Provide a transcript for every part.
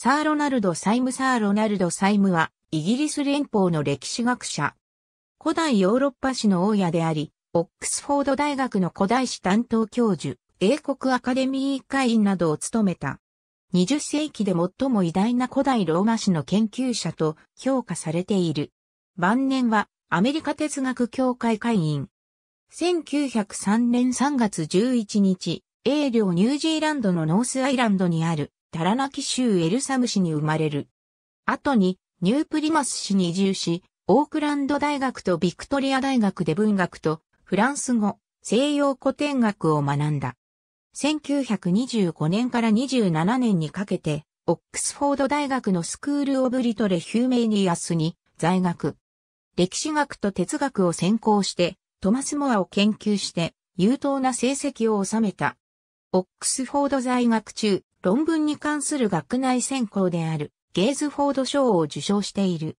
サーロナルド・サイムサーロナルド・サイムは、イギリス連邦の歴史学者。古代ヨーロッパ史の大家であり、オックスフォード大学の古代史担当教授、英国アカデミー会員などを務めた。20世紀で最も偉大な古代ローマ史の研究者と評価されている。晩年は、アメリカ哲学協会会員。1903年3月11日、英領ニュージーランドのノースアイランドにあるタラナキ州エルサム市に生まれる。後に、ニュープリマス市に移住し、オークランド大学とビクトリア大学で文学とフランス語、西洋古典学を学んだ。1925年から27年にかけて、オックスフォード大学のスクール・オブ・リトレ・ヒューメイニアスに在学。歴史学と哲学を専攻して、トマス・モアを研究して、優等な成績を収めた。オックスフォード在学中、論文に関する学内選考であるゲーズフォード賞を受賞している。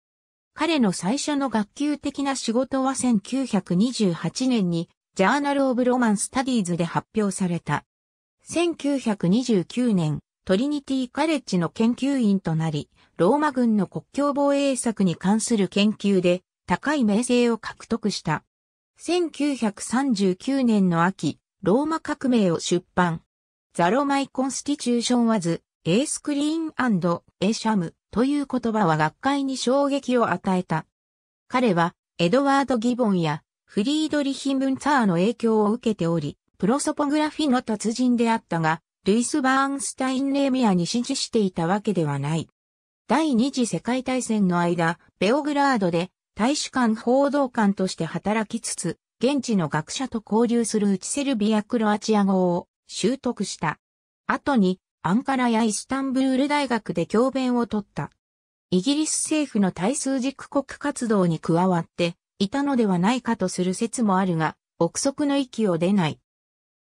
彼の最初の学級的な仕事は1928年にジャーナル・オブ・ロマン・スタディーズで発表された。1929年、トリニティ・カレッジの研究員となり、ローマ軍の国境防衛策に関する研究で高い名声を獲得した。1939年の秋、ローマ革命を出版。ザロマイコンスティチューションはず、エースクリーンエシャムという言葉は学会に衝撃を与えた。彼は、エドワード・ギボンや、フリードリヒ・ムンツァーの影響を受けており、プロソポグラフィの達人であったが、ルイス・バーンスタイン・レーミアに支持していたわけではない。第二次世界大戦の間、ベオグラードで大使館報道官として働きつつ、現地の学者と交流するうちセルビア・クロアチア語を習得した。後に、アンカラやイスタンブール大学で教鞭を取った。イギリス政府の対数軸国活動に加わっていたのではないかとする説もあるが、憶測の域を出ない。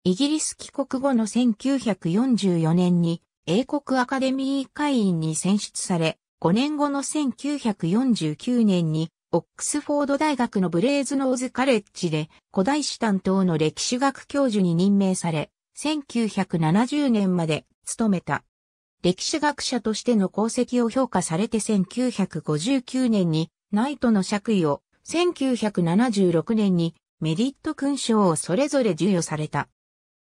イギリス帰国後の1944年に英国アカデミー会員に選出され、5年後の1949年にオックスフォード大学のブレーズノーズカレッジで古代史担当の歴史学教授に任命され、1970年まで務めた。歴史学者としての功績を評価されて1959年にナイトの爵位を、1976年にメリット勲章をそれぞれ授与された。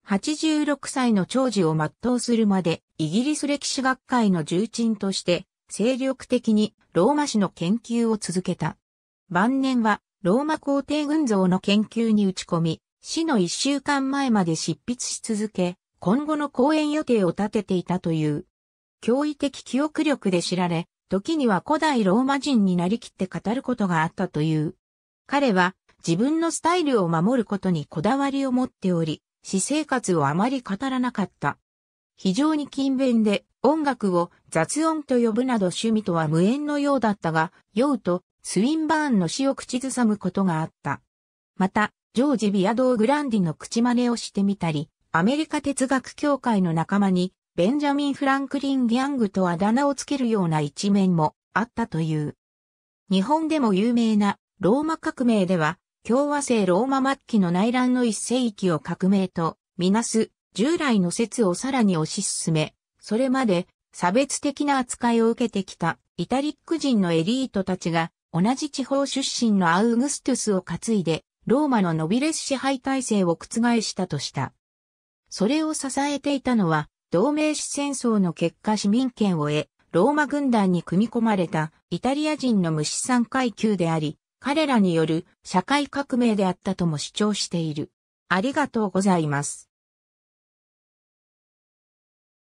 86歳の長寿を全うするまで、イギリス歴史学会の重鎮として、精力的にローマ史の研究を続けた。晩年は、ローマ皇帝群像の研究に打ち込み、死の一週間前まで執筆し続け、今後の講演予定を立てていたという。驚異的記憶力で知られ、時には古代ローマ人になりきって語ることがあったという。彼は自分のスタイルを守ることにこだわりを持っており、私生活をあまり語らなかった。非常に勤勉で音楽を雑音と呼ぶなど趣味とは無縁のようだったが、酔うとスウィンバーンの死を口ずさむことがあった。また、ジョージ・ビアドー・グランディの口真似をしてみたり、アメリカ哲学協会の仲間に、ベンジャミン・フランクリン・ギャングとあだ名をつけるような一面もあったという。日本でも有名なローマ革命では、共和制ローマ末期の内乱の一世紀を革命とみなす従来の説をさらに推し進め、それまで差別的な扱いを受けてきたイタリック人のエリートたちが同じ地方出身のアウグストゥスを担いでローマのノビレス支配体制を覆したとした。それを支えていたのは、同盟史戦争の結果市民権を得、ローマ軍団に組み込まれたイタリア人の無資産階級であり、彼らによる社会革命であったとも主張している。ありがとうございます。